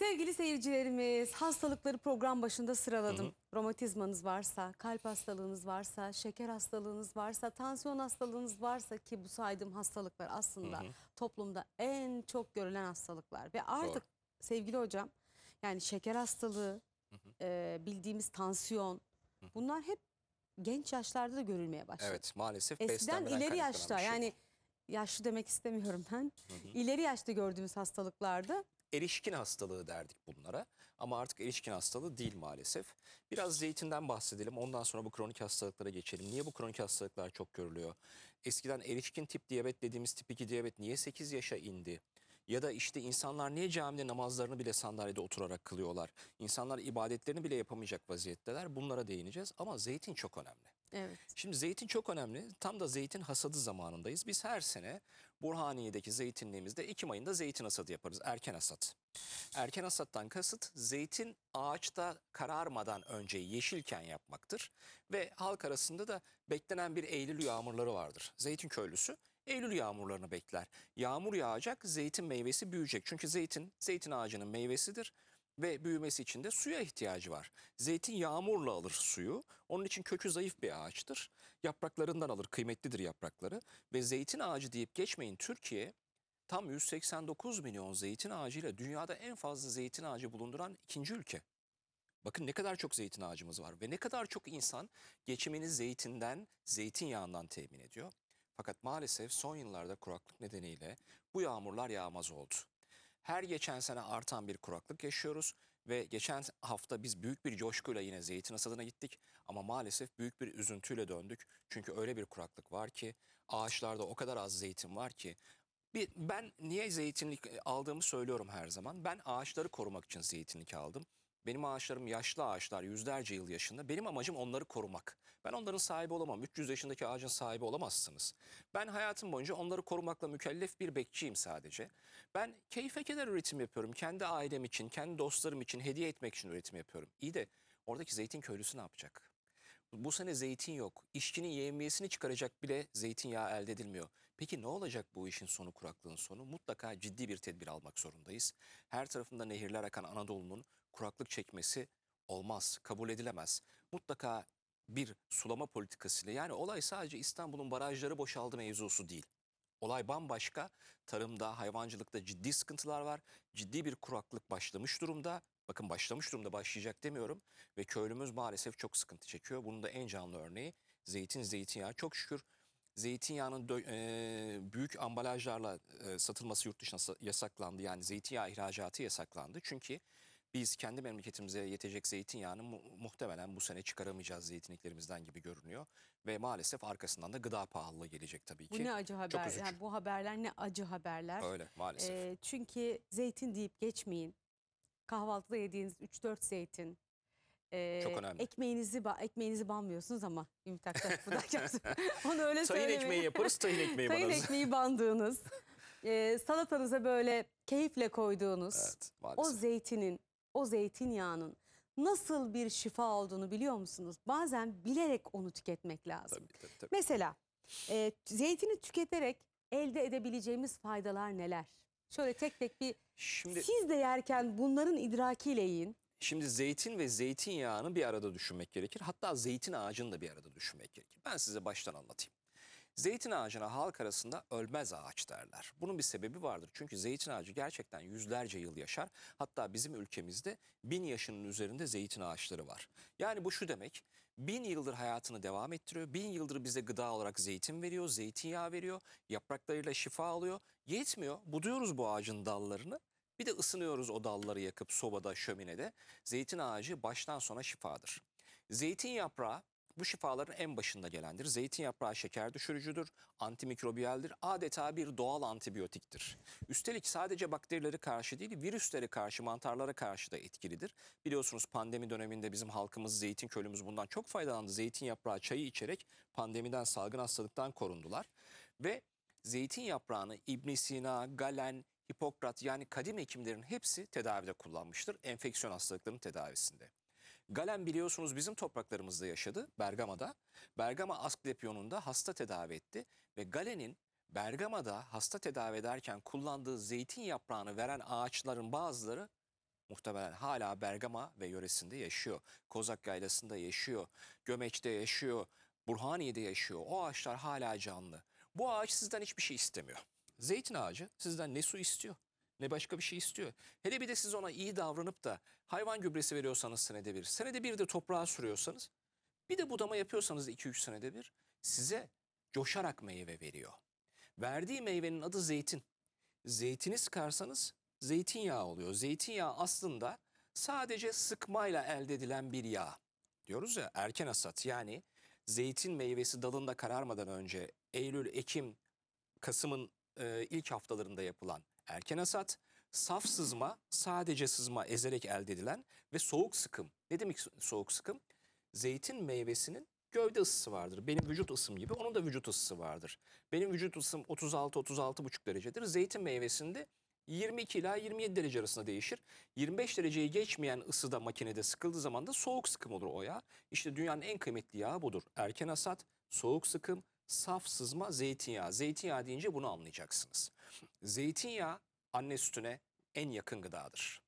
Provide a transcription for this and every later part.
Sevgili seyircilerimiz, hastalıkları program başında sıraladım. Hı hı. Romatizmanız varsa, kalp hastalığınız varsa, şeker hastalığınız varsa, tansiyon hastalığınız varsa ki bu saydığım hastalıklar aslında hı hı. toplumda en çok görülen hastalıklar. Ve artık Doğru. sevgili hocam yani şeker hastalığı, hı hı. E, bildiğimiz tansiyon hı hı. bunlar hep genç yaşlarda da görülmeye başladı. Evet maalesef. Eskiden ileri şey. yaşta şey yaşlı demek istemiyorum ben. İleri yaşta gördüğümüz hastalıklarda erişkin hastalığı derdik bunlara. Ama artık erişkin hastalığı değil maalesef. Biraz zeytinden bahsedelim. Ondan sonra bu kronik hastalıklara geçelim. Niye bu kronik hastalıklar çok görülüyor? Eskiden erişkin tip diyabet dediğimiz tip 2 diyabet niye 8 yaşa indi? Ya da işte insanlar niye camide namazlarını bile sandalyede oturarak kılıyorlar? İnsanlar ibadetlerini bile yapamayacak vaziyetteler. Bunlara değineceğiz ama zeytin çok önemli. Evet. Şimdi zeytin çok önemli. Tam da zeytin hasadı zamanındayız. Biz her sene Burhaniye'deki zeytinliğimizde Ekim ayında zeytin hasadı yaparız. Erken hasat. Erken hasattan kasıt zeytin ağaçta kararmadan önce yeşilken yapmaktır. Ve halk arasında da beklenen bir Eylül yağmurları vardır. Zeytin köylüsü Eylül yağmurlarını bekler. Yağmur yağacak, zeytin meyvesi büyüyecek. Çünkü zeytin, zeytin ağacının meyvesidir ve büyümesi için de suya ihtiyacı var. Zeytin yağmurla alır suyu. Onun için kökü zayıf bir ağaçtır. Yapraklarından alır, kıymetlidir yaprakları. Ve zeytin ağacı deyip geçmeyin Türkiye tam 189 milyon zeytin ağacıyla dünyada en fazla zeytin ağacı bulunduran ikinci ülke. Bakın ne kadar çok zeytin ağacımız var ve ne kadar çok insan geçimini zeytinden, zeytinyağından temin ediyor. Fakat maalesef son yıllarda kuraklık nedeniyle bu yağmurlar yağmaz oldu. Her geçen sene artan bir kuraklık yaşıyoruz ve geçen hafta biz büyük bir coşkuyla yine zeytin asadına gittik ama maalesef büyük bir üzüntüyle döndük. Çünkü öyle bir kuraklık var ki ağaçlarda o kadar az zeytin var ki bir, ben niye zeytinlik aldığımı söylüyorum her zaman. Ben ağaçları korumak için zeytinlik aldım. Benim ağaçlarım yaşlı ağaçlar, yüzlerce yıl yaşında. Benim amacım onları korumak. Ben onların sahibi olamam. 300 yaşındaki ağacın sahibi olamazsınız. Ben hayatım boyunca onları korumakla mükellef bir bekçiyim sadece. Ben keyfe keder üretim yapıyorum. Kendi ailem için, kendi dostlarım için, hediye etmek için üretim yapıyorum. İyi de oradaki zeytin köylüsü ne yapacak? Bu sene zeytin yok. İşçinin yevmiyesini çıkaracak bile zeytinyağı elde edilmiyor. Peki ne olacak bu işin sonu kuraklığın sonu? Mutlaka ciddi bir tedbir almak zorundayız. Her tarafında nehirler akan Anadolu'nun kuraklık çekmesi olmaz, kabul edilemez. Mutlaka bir sulama politikasıyla yani olay sadece İstanbul'un barajları boşaldı mevzusu değil. Olay bambaşka. Tarımda, hayvancılıkta ciddi sıkıntılar var. Ciddi bir kuraklık başlamış durumda. Bakın başlamış durumda başlayacak demiyorum. Ve köylümüz maalesef çok sıkıntı çekiyor. Bunun da en canlı örneği zeytin, zeytinyağı. Çok şükür zeytinyağının e, büyük ambalajlarla e, satılması yurt dışına yasaklandı. Yani zeytinyağı ihracatı yasaklandı. Çünkü biz kendi memleketimize yetecek zeytinyağını mu muhtemelen bu sene çıkaramayacağız zeytinliklerimizden gibi görünüyor. Ve maalesef arkasından da gıda pahalılığı gelecek tabii ki. Bu ne acı haber. yani bu haberler ne acı haberler. Öyle maalesef. Ee, çünkü zeytin deyip geçmeyin. Kahvaltıda yediğiniz 3-4 zeytin, ee, Çok önemli. Ekmeğinizi ekmeğinizi banmıyorsunuz ama Ümit Aktaş Onu öyle söylemeyin. Tahin ekmeği yaparız, tahin ekmeği tahin banarız. Tahin ekmeği bandığınız, e, salatanıza böyle keyifle koyduğunuz evet, o zeytinin o zeytinyağının nasıl bir şifa olduğunu biliyor musunuz? Bazen bilerek onu tüketmek lazım. Tabii, tabii, tabii. Mesela e, zeytini tüketerek elde edebileceğimiz faydalar neler? Şöyle tek tek bir Şimdi... siz de yerken bunların idrakiyle yiyin. Şimdi zeytin ve zeytinyağını bir arada düşünmek gerekir. Hatta zeytin ağacını da bir arada düşünmek gerekir. Ben size baştan anlatayım. Zeytin ağacına halk arasında ölmez ağaç derler. Bunun bir sebebi vardır. Çünkü zeytin ağacı gerçekten yüzlerce yıl yaşar. Hatta bizim ülkemizde bin yaşının üzerinde zeytin ağaçları var. Yani bu şu demek. Bin yıldır hayatını devam ettiriyor. Bin yıldır bize gıda olarak zeytin veriyor, zeytinyağı veriyor. Yapraklarıyla şifa alıyor. Yetmiyor. Buduyoruz bu ağacın dallarını. Bir de ısınıyoruz o dalları yakıp sobada, şöminede. Zeytin ağacı baştan sona şifadır. Zeytin yaprağı bu şifaların en başında gelendir. Zeytin yaprağı şeker düşürücüdür, antimikrobiyeldir, adeta bir doğal antibiyotiktir. Üstelik sadece bakterileri karşı değil, virüsleri karşı, mantarlara karşı da etkilidir. Biliyorsunuz pandemi döneminde bizim halkımız, zeytin köylümüz bundan çok faydalandı. Zeytin yaprağı çayı içerek pandemiden, salgın hastalıktan korundular. Ve zeytin yaprağını İbn Sina, Galen, Hipokrat yani kadim hekimlerin hepsi tedavide kullanmıştır. Enfeksiyon hastalıklarının tedavisinde. Galen biliyorsunuz bizim topraklarımızda yaşadı Bergama'da. Bergama ask hasta tedavi etti ve Galen'in Bergama'da hasta tedavi ederken kullandığı zeytin yaprağını veren ağaçların bazıları muhtemelen hala Bergama ve yöresinde yaşıyor. Kozak Yaylası'nda yaşıyor, Gömeç'te yaşıyor, Burhaniye'de yaşıyor. O ağaçlar hala canlı. Bu ağaç sizden hiçbir şey istemiyor. Zeytin ağacı sizden ne su istiyor, ne başka bir şey istiyor. Hele bir de siz ona iyi davranıp da hayvan gübresi veriyorsanız senede bir, senede bir de toprağa sürüyorsanız, bir de budama yapıyorsanız 2-3 senede bir size coşarak meyve veriyor. Verdiği meyvenin adı zeytin. Zeytini sıkarsanız zeytinyağı oluyor. Zeytinyağı aslında sadece sıkmayla elde edilen bir yağ. Diyoruz ya erken asat yani zeytin meyvesi dalında kararmadan önce Eylül, Ekim, Kasım'ın e, ilk haftalarında yapılan erken hasat, saf sızma, sadece sızma ezerek elde edilen ve soğuk sıkım. Ne demek soğuk sıkım? Zeytin meyvesinin gövde ısısı vardır. Benim vücut ısım gibi onun da vücut ısısı vardır. Benim vücut ısım 36-36,5 derecedir. Zeytin meyvesinde 22 ila 27 derece arasında değişir. 25 dereceyi geçmeyen ısıda makinede sıkıldığı zaman da soğuk sıkım olur o yağ. İşte dünyanın en kıymetli yağı budur. Erken hasat, soğuk sıkım, saf sızma zeytinyağı. Zeytinyağı deyince bunu anlayacaksınız. Zeytinyağı anne sütüne en yakın gıdadır.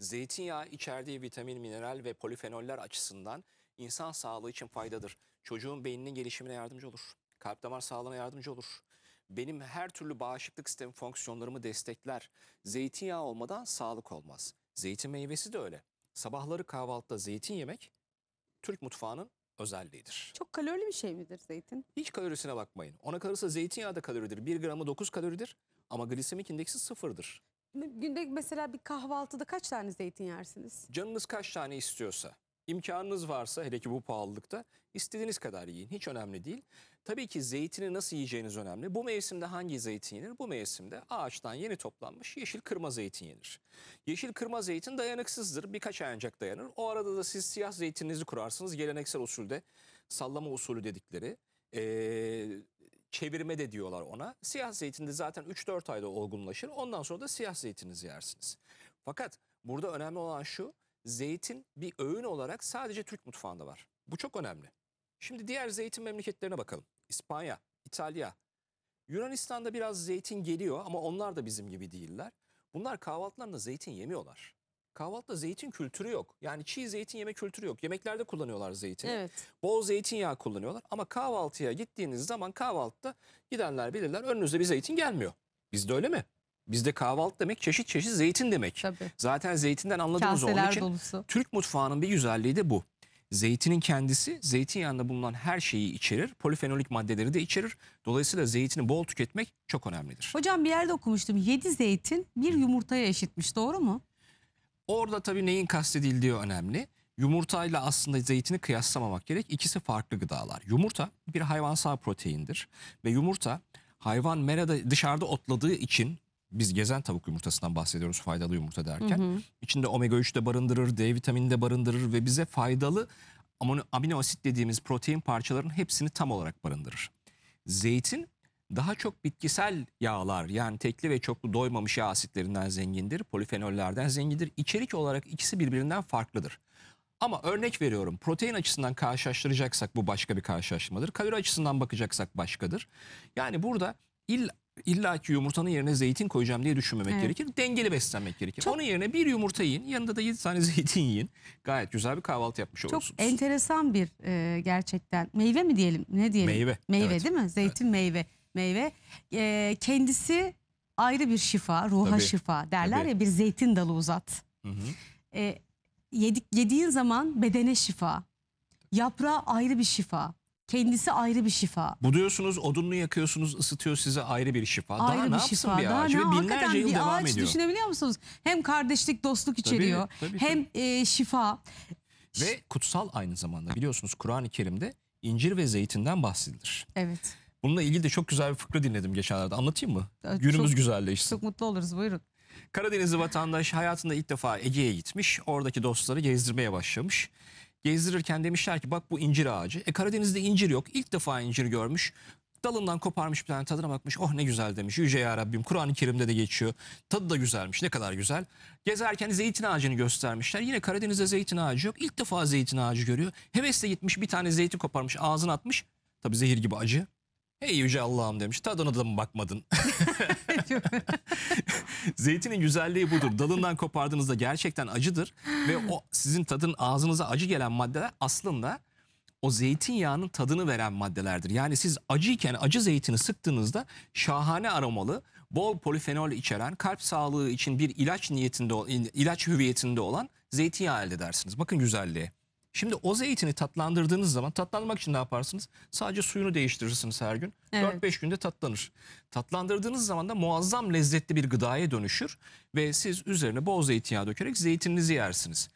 Zeytinyağı içerdiği vitamin, mineral ve polifenoller açısından insan sağlığı için faydadır. Çocuğun beyninin gelişimine yardımcı olur. Kalp damar sağlığına yardımcı olur. Benim her türlü bağışıklık sistemi fonksiyonlarımı destekler. Zeytinyağı olmadan sağlık olmaz. Zeytin meyvesi de öyle. Sabahları kahvaltıda zeytin yemek Türk mutfağının özelliğidir. Çok kalorili bir şey midir zeytin? Hiç kalorisine bakmayın. Ona kalırsa zeytinyağı da kaloridir. 1 gramı 9 kaloridir ama glisemik indeksi sıfırdır. Günde mesela bir kahvaltıda kaç tane zeytin yersiniz? Canınız kaç tane istiyorsa. İmkanınız varsa hele ki bu pahalılıkta istediğiniz kadar yiyin. Hiç önemli değil. Tabii ki zeytini nasıl yiyeceğiniz önemli. Bu mevsimde hangi zeytin yenir? Bu mevsimde ağaçtan yeni toplanmış yeşil kırma zeytin yenir. Yeşil kırma zeytin dayanıksızdır. Birkaç ay ancak dayanır. O arada da siz siyah zeytininizi kurarsınız. Geleneksel usulde sallama usulü dedikleri ee, çevirme de diyorlar ona. Siyah zeytin de zaten 3-4 ayda olgunlaşır. Ondan sonra da siyah zeytinizi yersiniz. Fakat burada önemli olan şu zeytin bir öğün olarak sadece Türk mutfağında var. Bu çok önemli. Şimdi diğer zeytin memleketlerine bakalım. İspanya, İtalya, Yunanistan'da biraz zeytin geliyor ama onlar da bizim gibi değiller. Bunlar kahvaltılarında zeytin yemiyorlar. Kahvaltıda zeytin kültürü yok. Yani çiğ zeytin yeme kültürü yok. Yemeklerde kullanıyorlar zeytini. Evet. Bol zeytinyağı kullanıyorlar. Ama kahvaltıya gittiğiniz zaman kahvaltıda gidenler bilirler önünüzde bir zeytin gelmiyor. Bizde öyle mi? Bizde kahvaltı demek çeşit çeşit zeytin demek. Tabii. Zaten zeytinden anladığımız Kaseler onun için dolusu. Türk mutfağının bir güzelliği de bu. Zeytinin kendisi zeytinyağında bulunan her şeyi içerir. Polifenolik maddeleri de içerir. Dolayısıyla zeytini bol tüketmek çok önemlidir. Hocam bir yerde okumuştum 7 zeytin bir yumurtaya eşitmiş doğru mu? Orada tabii neyin kastedildiği önemli. Yumurtayla aslında zeytini kıyaslamamak gerek. İkisi farklı gıdalar. Yumurta bir hayvansal proteindir ve yumurta hayvan merada dışarıda otladığı için biz gezen tavuk yumurtasından bahsediyoruz faydalı yumurta derken. Hı hı. İçinde omega 3 de barındırır, D vitamini de barındırır ve bize faydalı amino asit dediğimiz protein parçalarının hepsini tam olarak barındırır. Zeytin daha çok bitkisel yağlar yani tekli ve çoklu doymamış yağ asitlerinden zengindir, polifenollerden zengindir. İçerik olarak ikisi birbirinden farklıdır. Ama örnek veriyorum protein açısından karşılaştıracaksak bu başka bir karşılaştırmadır. Kalori açısından bakacaksak başkadır. Yani burada il İlla ki yumurtanın yerine zeytin koyacağım diye düşünmemek evet. gerekir. Dengeli beslenmek gerekir. Çok... Onun yerine bir yumurta yiyin, yanında da 7 tane zeytin yiyin. Gayet güzel bir kahvaltı yapmış Çok olursunuz. Çok enteresan bir e, gerçekten. Meyve mi diyelim? Ne diyelim? Meyve. Meyve evet. değil mi? Zeytin evet. meyve. Meyve. E, kendisi ayrı bir şifa, ruha Tabii. şifa derler Tabii. ya bir zeytin dalı uzat. Hı hı. E, yedik, yediğin zaman bedene şifa. Yaprağı ayrı bir şifa. Kendisi ayrı bir şifa. Buduyorsunuz, odununu yakıyorsunuz, ısıtıyor size ayrı bir şifa. Ayrı daha bir ne şifa. bir daha ağaç? Ve binlerce yıl bir devam ağaç ediyor. Düşünebiliyor musunuz? Hem kardeşlik, dostluk içeriyor. Tabii, tabii, hem tabii. E, şifa. Ve kutsal aynı zamanda biliyorsunuz Kur'an-ı Kerim'de incir ve zeytinden bahsedilir. Evet. Bununla ilgili de çok güzel bir fıkra dinledim geçenlerde. Anlatayım mı? Çok, Günümüz güzelleşsin. Çok mutlu oluruz buyurun. Karadenizli vatandaş hayatında ilk defa Ege'ye gitmiş. Oradaki dostları gezdirmeye başlamış gezdirirken demişler ki bak bu incir ağacı. E Karadeniz'de incir yok. İlk defa incir görmüş. Dalından koparmış bir tane tadına bakmış. Oh ne güzel demiş. Yüce ya Rabbim Kur'an-ı Kerim'de de geçiyor. Tadı da güzelmiş. Ne kadar güzel. Gezerken zeytin ağacını göstermişler. Yine Karadeniz'de zeytin ağacı yok. İlk defa zeytin ağacı görüyor. Hevesle gitmiş bir tane zeytin koparmış. Ağzına atmış. Tabi zehir gibi acı. Hey yüce Allah'ım demiş. Tadına da mı bakmadın? Zeytinin güzelliği budur. Dalından kopardığınızda gerçekten acıdır. Ve o sizin tadın ağzınıza acı gelen maddeler aslında o zeytinyağının tadını veren maddelerdir. Yani siz acıyken acı zeytini sıktığınızda şahane aromalı, bol polifenol içeren, kalp sağlığı için bir ilaç niyetinde, ilaç hüviyetinde olan zeytinyağı elde edersiniz. Bakın güzelliği. Şimdi o zeytini tatlandırdığınız zaman tatlandırmak için ne yaparsınız? Sadece suyunu değiştirirsiniz her gün. Evet. 4-5 günde tatlanır. Tatlandırdığınız zaman da muazzam lezzetli bir gıdaya dönüşür ve siz üzerine bol zeytinyağı dökerek zeytininizi yersiniz.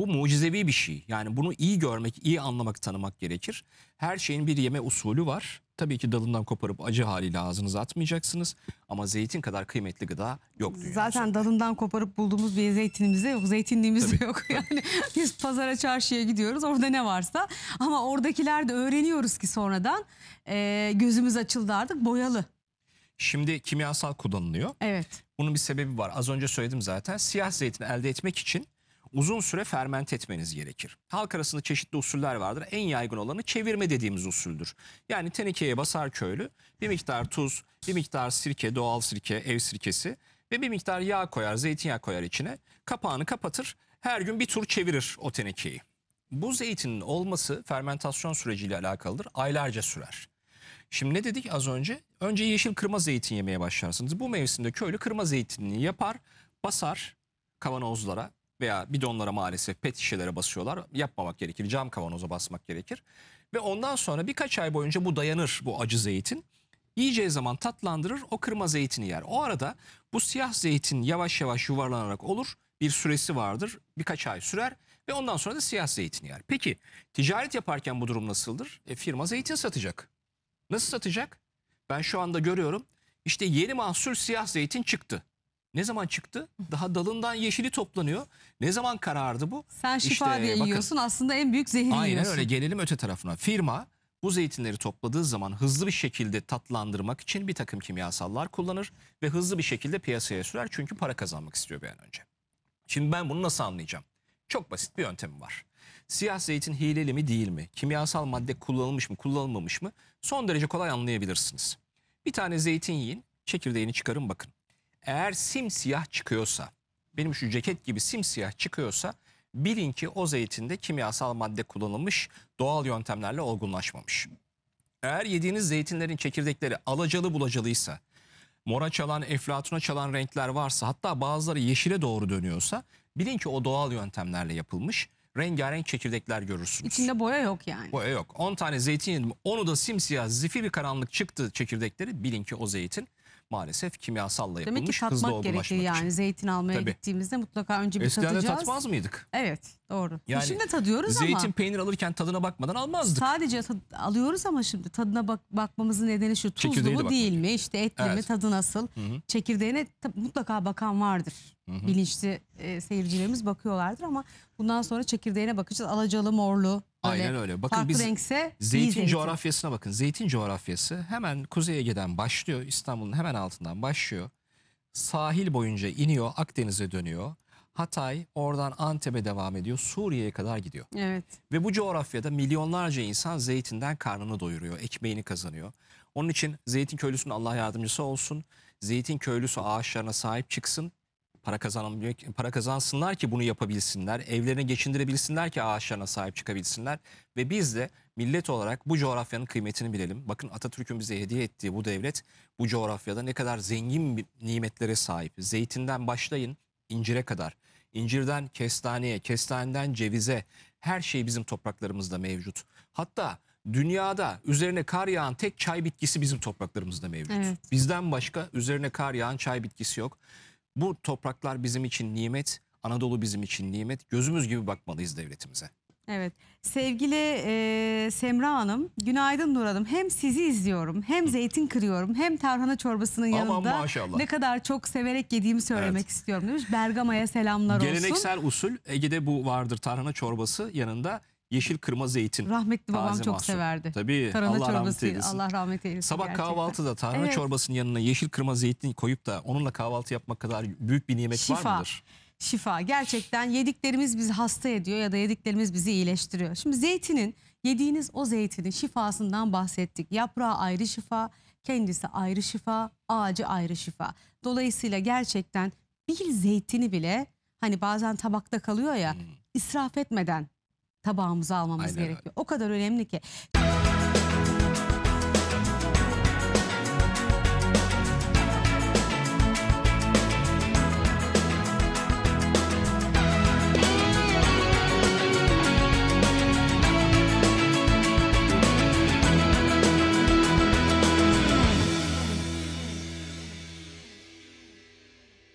Bu mucizevi bir şey. Yani bunu iyi görmek, iyi anlamak, tanımak gerekir. Her şeyin bir yeme usulü var. Tabii ki dalından koparıp acı haliyle ağzınıza atmayacaksınız. Ama zeytin kadar kıymetli gıda yok Zaten dalından koparıp bulduğumuz bir zeytinimiz de yok. Zeytinliğimiz Tabii. de yok. Yani biz pazara çarşıya gidiyoruz. Orada ne varsa. Ama oradakiler de öğreniyoruz ki sonradan. E, gözümüz açıldı artık boyalı. Şimdi kimyasal kullanılıyor. Evet. Bunun bir sebebi var. Az önce söyledim zaten. Siyah zeytin elde etmek için uzun süre ferment etmeniz gerekir. Halk arasında çeşitli usuller vardır. En yaygın olanı çevirme dediğimiz usuldür. Yani tenekeye basar köylü bir miktar tuz, bir miktar sirke, doğal sirke, ev sirkesi ve bir miktar yağ koyar, zeytinyağı koyar içine. Kapağını kapatır, her gün bir tur çevirir o tenekeyi. Bu zeytinin olması fermentasyon süreciyle alakalıdır. Aylarca sürer. Şimdi ne dedik az önce? Önce yeşil kırma zeytin yemeye başlarsınız. Bu mevsimde köylü kırma zeytinini yapar, basar kavanozlara veya bidonlara maalesef pet şişelere basıyorlar. Yapmamak gerekir. Cam kavanoza basmak gerekir. Ve ondan sonra birkaç ay boyunca bu dayanır bu acı zeytin. Yiyeceği zaman tatlandırır o kırma zeytini yer. O arada bu siyah zeytin yavaş yavaş yuvarlanarak olur. Bir süresi vardır. Birkaç ay sürer ve ondan sonra da siyah zeytin yer. Peki ticaret yaparken bu durum nasıldır? E, firma zeytin satacak. Nasıl satacak? Ben şu anda görüyorum İşte yeni mahsul siyah zeytin çıktı. Ne zaman çıktı? Daha dalından yeşili toplanıyor. Ne zaman karardı bu? Sen şifa işte, diye bakın, yiyorsun aslında en büyük zehri aynen yiyorsun. Aynen öyle gelelim öte tarafına. Firma bu zeytinleri topladığı zaman hızlı bir şekilde tatlandırmak için bir takım kimyasallar kullanır ve hızlı bir şekilde piyasaya sürer çünkü para kazanmak istiyor bir an önce. Şimdi ben bunu nasıl anlayacağım? Çok basit bir yöntemi var. Siyah zeytin hileli mi değil mi? Kimyasal madde kullanılmış mı kullanılmamış mı? Son derece kolay anlayabilirsiniz. Bir tane zeytin yiyin, çekirdeğini çıkarın bakın eğer simsiyah çıkıyorsa, benim şu ceket gibi simsiyah çıkıyorsa bilin ki o zeytinde kimyasal madde kullanılmış, doğal yöntemlerle olgunlaşmamış. Eğer yediğiniz zeytinlerin çekirdekleri alacalı bulacalıysa, mora çalan, eflatuna çalan renkler varsa hatta bazıları yeşile doğru dönüyorsa bilin ki o doğal yöntemlerle yapılmış rengarenk çekirdekler görürsünüz. İçinde boya yok yani. Boya yok. 10 tane zeytin yedim. Onu da simsiyah zifi bir karanlık çıktı çekirdekleri. Bilin ki o zeytin maalesef kimyasalla yapılmış Demek ki hızlı tatmak gerekir yani. Zeytin almaya Tabii. gittiğimizde mutlaka önce bir Eskiden de tatacağız. tatmaz mıydık? Evet. Doğru. E yani şimdi tadıyoruz zeytin, ama. Zeytin peynir alırken tadına bakmadan almazdık. Sadece tad, alıyoruz ama şimdi tadına bak, bakmamızın nedeni şu. Tuzlu Çekirdeği mu de değil mi? İşte etli evet. mi? Tadı nasıl? Hı -hı. Çekirdeğine mutlaka bakan vardır. Hı -hı. Bilinçli e, seyircilerimiz bakıyorlardır ama bundan sonra çekirdeğine bakacağız. Alacalı, morlu. Böyle Aynen öyle. Bakın biz renkse, zeytin, zeytin coğrafyasına bakın. Zeytin coğrafyası hemen Kuzey Ege'den başlıyor. İstanbul'un hemen altından başlıyor. Sahil boyunca iniyor, Akdeniz'e dönüyor. Hatay, oradan Antep'e devam ediyor. Suriye'ye kadar gidiyor. Evet. Ve bu coğrafyada milyonlarca insan zeytinden karnını doyuruyor, ekmeğini kazanıyor. Onun için zeytin köylüsünün Allah yardımcısı olsun. Zeytin köylüsü ağaçlarına sahip çıksın. Para kazanabilmek, para kazansınlar ki bunu yapabilsinler. Evlerini geçindirebilsinler ki ağaçlarına sahip çıkabilsinler. Ve biz de millet olarak bu coğrafyanın kıymetini bilelim. Bakın Atatürk'ün bize hediye ettiği bu devlet bu coğrafyada ne kadar zengin nimetlere sahip. Zeytinden başlayın incire kadar. İncirden kestaneye, kestaneden cevize her şey bizim topraklarımızda mevcut. Hatta dünyada üzerine kar yağan tek çay bitkisi bizim topraklarımızda mevcut. Evet. Bizden başka üzerine kar yağan çay bitkisi yok. Bu topraklar bizim için nimet, Anadolu bizim için nimet. Gözümüz gibi bakmalıyız devletimize. Evet. Sevgili e, Semra Hanım, günaydın Nur Hanım. Hem sizi izliyorum, hem zeytin kırıyorum, hem tarhana çorbasının Aman yanında maşallah. ne kadar çok severek yediğimi söylemek Evet. istiyorum demiş. Bergama'ya selamlar olsun. Geleneksel usul Ege'de bu vardır tarhana çorbası yanında yeşil kırma zeytin. Rahmetli babam çok mahsul. severdi. Tabii Tarhana Allah rahmet çorbası, eylesin. Allah rahmet eylesin. Sabah gerçekten. kahvaltıda tarhana Evet. çorbasının yanına yeşil kırma zeytin koyup da onunla kahvaltı yapmak kadar büyük bir nimet var mıdır? şifa. Gerçekten yediklerimiz bizi hasta ediyor ya da yediklerimiz bizi iyileştiriyor. Şimdi zeytinin yediğiniz o zeytinin şifasından bahsettik. Yaprağı ayrı şifa, kendisi ayrı şifa, ağacı ayrı şifa. Dolayısıyla gerçekten bir zeytini bile hani bazen tabakta kalıyor ya hmm. israf etmeden tabağımıza almamız Aynen. gerekiyor. O kadar önemli ki.